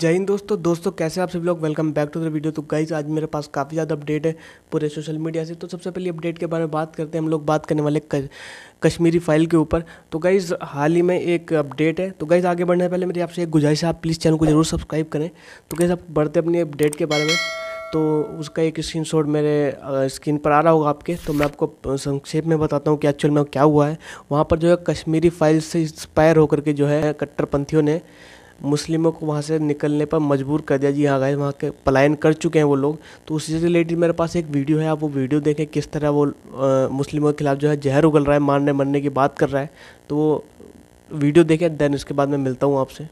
जय हिंद दोस्तों दोस्तों कैसे आप सभी लोग welcome back to the video तो गाइज आज मेरे पास काफ़ी ज़्यादा अपडेट है पूरे सोशल मीडिया से तो सबसे पहले अपडेट के बारे में बात करते हैं हम लोग बात करने वाले कश्मीरी फाइल के ऊपर तो गाइज़ हाल ही में एक अपडेट है तो गाइज़ आगे बढ़ने से पहले मेरी आपसे एक गुजारिश है आप प्लीज़ चैनल को जरूर सब्सक्राइब करें तो गाइज़ आप बढ़ते अपनी अपडेट के बारे में तो उसका एक स्क्रीन मेरे स्क्रीन पर आ रहा होगा आपके तो मैं आपको संक्षेप में बताता हूँ कि एक्चुअल में क्या हुआ है वहाँ पर जो है कश्मीरी फाइल से इंस्पायर होकर के जो है कट्टरपंथियों ने मुस्लिमों को वहाँ से निकलने पर मजबूर कर दिया जी हाँ गाइस वहाँ के पलायन कर चुके हैं वो लोग तो उसी से रिलेटेड मेरे पास एक वीडियो है आप वो वीडियो देखें किस तरह वो आ, मुस्लिमों के खिलाफ जो है जहर उगल रहा है मारने मरने की बात कर रहा है तो वो वीडियो देखें देन उसके बाद मैं मिलता हूँ आपसे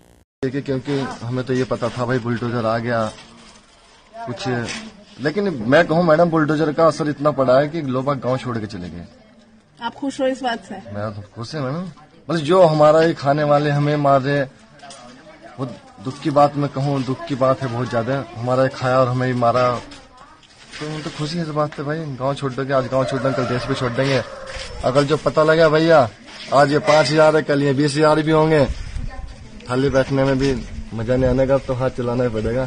देखिए क्योंकि हमें तो ये पता था भाई बुलडोजर आ गया कुछ लेकिन मैं कहूँ मैडम बुलडोजर का असर इतना पड़ा है कि लोग गांव छोड़ के चले गए आप खुश हो इस बात से मैं तो खुश है मैडम बस जो हमारा ये खाने वाले हमें मार रहे वो दुख की बात मैं कहूँ दुख की बात है बहुत ज़्यादा हमारा खाया और हमें मारा तो हम तो खुशी है इस बात से भाई गांव छोड़ देंगे आज गांव छोड़ देंगे कल देश भी छोड़ देंगे अगर जो पता लगा भैया आज ये पांच हजार है कल ये बीस हजार भी होंगे खाली बैठने में भी मजा नहीं आने का तो हाथ चलाना ही पड़ेगा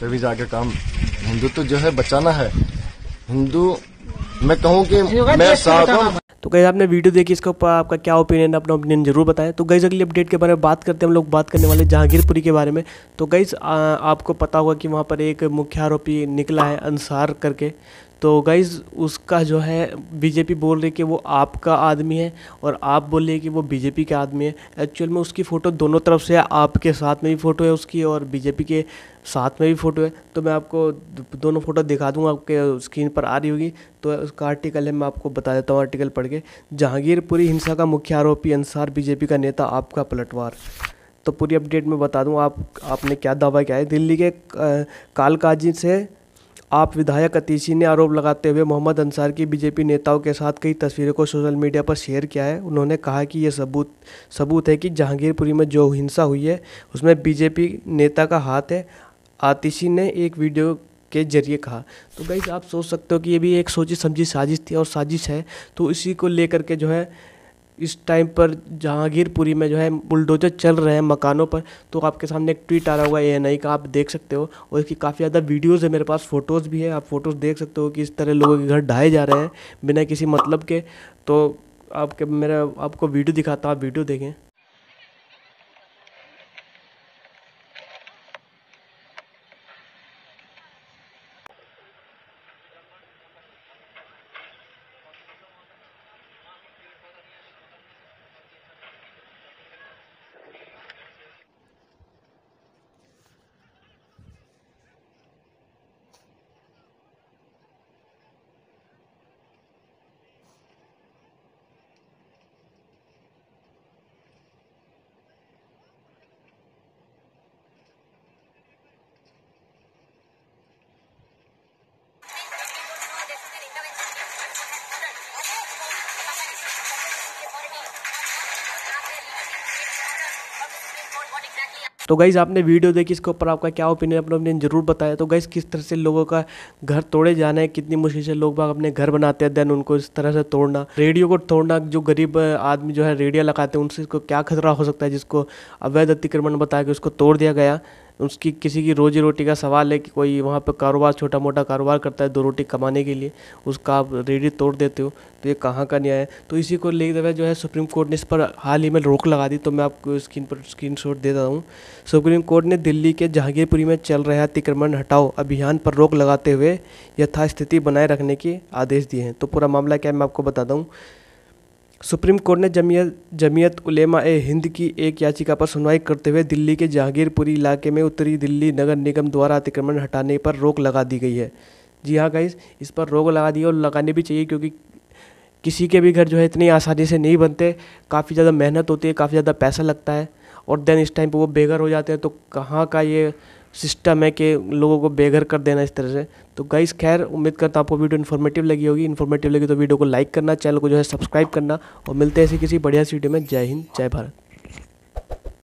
तभी जाके काम हिंदुत्व तो जो है बचाना है हिंदू मैं कहूँ कि मैं साथ तो गई आपने वीडियो देखी इसके ऊपर आपका क्या ओपिनियन है अपना ओपिनियन जरूर बताएं तो गई अगली अपडेट के बारे में बात करते हैं हम लोग बात करने वाले जहांगीरपुरी के बारे में तो गई आपको पता होगा कि वहाँ पर एक मुख्य आरोपी निकला है अंसार करके तो गाइज़ उसका जो है बीजेपी बोल रही कि वो आपका आदमी है और आप बोल रहे कि वो बीजेपी का आदमी है एक्चुअल में उसकी फ़ोटो दोनों तरफ से है आपके साथ में भी फ़ोटो है उसकी और बीजेपी के साथ में भी फ़ोटो है तो मैं आपको दोनों फ़ोटो दिखा दूंगा आपके स्क्रीन पर आ रही होगी तो उसका आर्टिकल है मैं आपको बता देता हूँ आर्टिकल पढ़ के जहांगीरपुरी हिंसा का मुख्य आरोपी अनुसार बीजेपी का नेता आपका पलटवार तो पूरी अपडेट में बता दूँ आप आपने क्या दावा किया है दिल्ली के कालकाजी से आप विधायक अतीशी ने आरोप लगाते हुए मोहम्मद अंसार की बीजेपी नेताओं के साथ कई तस्वीरों को सोशल मीडिया पर शेयर किया है उन्होंने कहा कि यह सबूत सबूत है कि जहांगीरपुरी में जो हिंसा हुई है उसमें बीजेपी नेता का हाथ है आतिशी ने एक वीडियो के जरिए कहा तो गई आप सोच सकते हो कि ये भी एक सोची समझी साजिश थी और साजिश है तो इसी को लेकर के जो है इस टाइम पर जहांगीरपुरी में जो है बुलडोजर चल रहे हैं मकानों पर तो आपके सामने एक ट्वीट आ रहा होगा ए एन का आप देख सकते हो और इसकी काफ़ी ज़्यादा वीडियोज़ है मेरे पास फ़ोटोज़ भी है आप फ़ोटोज़ देख सकते हो कि इस तरह लोगों के घर ढाए जा रहे हैं बिना किसी मतलब के तो आपके मेरा आपको वीडियो दिखाता हूँ आप वीडियो देखें तो गाइज़ आपने वीडियो देखी इसके ऊपर आपका क्या ओपिनियन अपना ओपिनियन जरूर बताया तो गाइज़ किस तरह से लोगों का घर तोड़े जाना है कितनी मुश्किल से लोग बाग अपने घर बनाते हैं देन उनको इस तरह से तोड़ना रेडियो को तोड़ना जो गरीब आदमी जो है रेडियो लगाते हैं उनसे इसको क्या खतरा हो सकता है जिसको अवैध अतिक्रमण बताया कि उसको तोड़ दिया गया उसकी किसी की रोजी रोटी का सवाल है कि कोई वहाँ पर कारोबार छोटा मोटा कारोबार करता है दो रोटी कमाने के लिए उसका आप रेडी तोड़ देते हो तो ये कहाँ का न्याय है तो इसी को लेकर जो है सुप्रीम कोर्ट ने इस पर हाल ही में रोक लगा दी तो मैं आपको स्क्रीन पर स्क्रीन शॉट देता हूँ सुप्रीम कोर्ट ने दिल्ली के जहांगीरपुरी में चल रहे अतिक्रमण हटाओ अभियान पर रोक लगाते हुए यथास्थिति बनाए रखने के आदेश दिए हैं तो पूरा मामला क्या है मैं आपको बता दूँ सुप्रीम कोर्ट ने जमीयत जमीयत उलेमा ए हिंद की एक याचिका पर सुनवाई करते हुए दिल्ली के जहांगीरपुरी इलाके में उत्तरी दिल्ली नगर निगम द्वारा अतिक्रमण हटाने पर रोक लगा दी गई है जी हाँ गाइस इस पर रोक लगा दी है और लगानी भी चाहिए क्योंकि किसी के भी घर जो है इतनी आसानी से नहीं बनते काफ़ी ज़्यादा मेहनत होती है काफ़ी ज़्यादा पैसा लगता है और देन इस टाइम पर वो बेघर हो जाते हैं तो कहाँ का ये सिस्टम है कि लोगों को बेघर कर देना इस तरह से तो गाइस खैर उम्मीद करता आपको वीडियो इन्फॉर्मेटिव लगी होगी इन्फॉर्मेटिव लगी तो वीडियो को लाइक करना चैनल को जो है सब्सक्राइब करना और मिलते हैं ऐसे किसी बढ़िया वीडियो में जय हिंद जय भारत